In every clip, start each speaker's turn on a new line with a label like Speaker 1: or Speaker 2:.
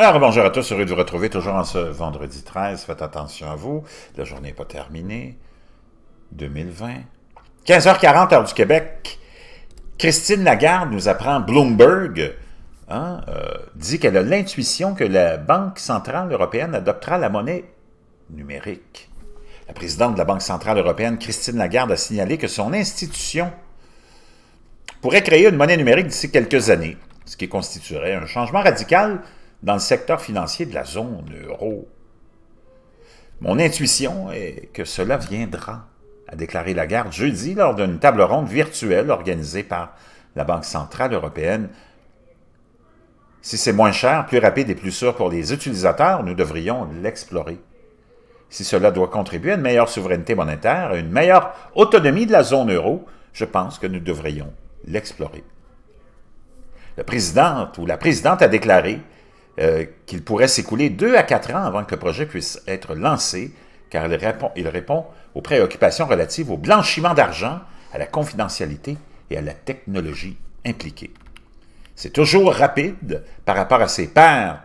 Speaker 1: Alors, bonjour à tous, heureux de vous retrouver toujours en ce vendredi 13. Faites attention à vous, la journée n'est pas terminée. 2020. 15h40, heure du Québec. Christine Lagarde nous apprend Bloomberg. Hein, euh, dit qu'elle a l'intuition que la Banque centrale européenne adoptera la monnaie numérique. La présidente de la Banque centrale européenne, Christine Lagarde, a signalé que son institution pourrait créer une monnaie numérique d'ici quelques années, ce qui constituerait un changement radical dans le secteur financier de la zone euro. Mon intuition est que cela viendra, a déclaré Lagarde jeudi lors d'une table ronde virtuelle organisée par la Banque centrale européenne. Si c'est moins cher, plus rapide et plus sûr pour les utilisateurs, nous devrions l'explorer. Si cela doit contribuer à une meilleure souveraineté monétaire, à une meilleure autonomie de la zone euro, je pense que nous devrions l'explorer. Le président ou la présidente a déclaré euh, qu'il pourrait s'écouler deux à quatre ans avant que le projet puisse être lancé, car il répond, il répond aux préoccupations relatives au blanchiment d'argent, à la confidentialité et à la technologie impliquée. C'est toujours rapide par rapport à ses pairs.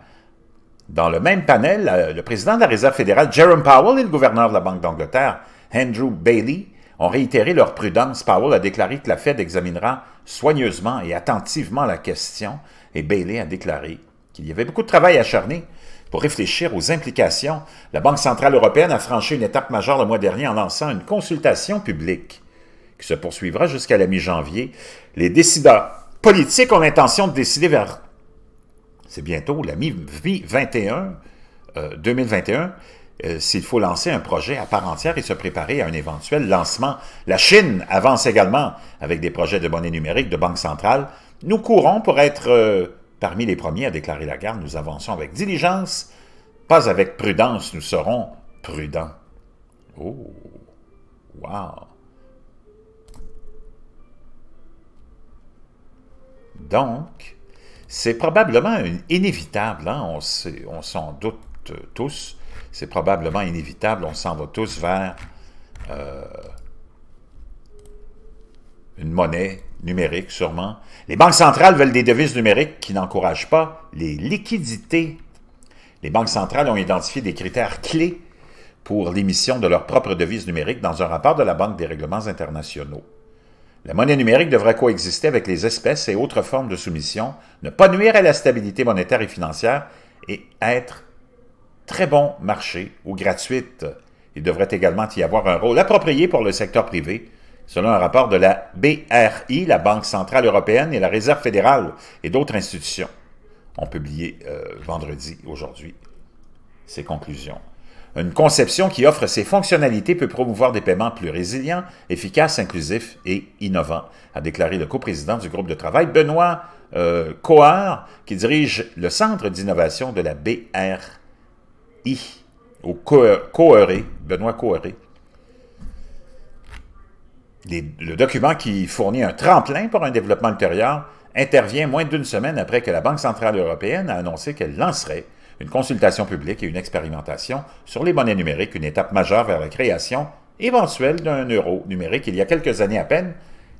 Speaker 1: Dans le même panel, euh, le président de la Réserve fédérale, Jerome Powell, et le gouverneur de la Banque d'Angleterre, Andrew Bailey, ont réitéré leur prudence. Powell a déclaré que la Fed examinera soigneusement et attentivement la question et Bailey a déclaré qu'il y avait beaucoup de travail acharné pour réfléchir aux implications, la Banque centrale européenne a franchi une étape majeure le mois dernier en lançant une consultation publique qui se poursuivra jusqu'à la mi-janvier. Les décideurs politiques ont l'intention de décider vers, c'est bientôt la mi-21, 2021, euh, euh, s'il faut lancer un projet à part entière et se préparer à un éventuel lancement. La Chine avance également avec des projets de monnaie numérique, de banque centrale. Nous courons pour être euh, Parmi les premiers à déclarer la guerre, nous avançons avec diligence, pas avec prudence, nous serons prudents. Oh, wow! Donc, c'est probablement inévitable, hein, on s'en doute tous, c'est probablement inévitable, on s'en va tous vers euh, une monnaie numérique sûrement. Les banques centrales veulent des devises numériques qui n'encouragent pas les liquidités. Les banques centrales ont identifié des critères clés pour l'émission de leurs propres devises numériques dans un rapport de la Banque des règlements internationaux. La monnaie numérique devrait coexister avec les espèces et autres formes de soumission, ne pas nuire à la stabilité monétaire et financière et être très bon marché ou gratuite. Il devrait également y avoir un rôle approprié pour le secteur privé selon un rapport de la BRI, la Banque centrale européenne et la Réserve fédérale et d'autres institutions, ont publié euh, vendredi, aujourd'hui, ces conclusions. Une conception qui offre ces fonctionnalités peut promouvoir des paiements plus résilients, efficaces, inclusifs et innovants, a déclaré le coprésident du groupe de travail, Benoît euh, Coeur, qui dirige le centre d'innovation de la BRI, au Coeuré, Benoît Coeuré le document qui fournit un tremplin pour un développement ultérieur intervient moins d'une semaine après que la Banque centrale européenne a annoncé qu'elle lancerait une consultation publique et une expérimentation sur les monnaies numériques, une étape majeure vers la création éventuelle d'un euro numérique. Il y a quelques années à peine,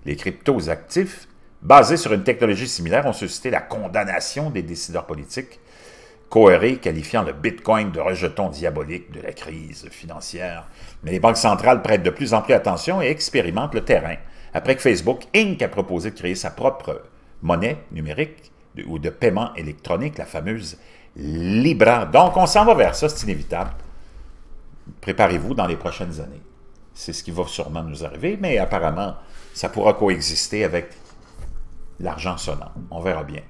Speaker 1: les cryptos actifs, basés sur une technologie similaire, ont suscité la condamnation des décideurs politiques Coeré qualifiant le Bitcoin de rejeton diabolique de la crise financière. Mais les banques centrales prêtent de plus en plus attention et expérimentent le terrain, après que Facebook Inc. a proposé de créer sa propre monnaie numérique ou de paiement électronique, la fameuse Libra. Donc, on s'en va vers ça, c'est inévitable. Préparez-vous dans les prochaines années. C'est ce qui va sûrement nous arriver, mais apparemment, ça pourra coexister avec l'argent sonnant. On verra bien.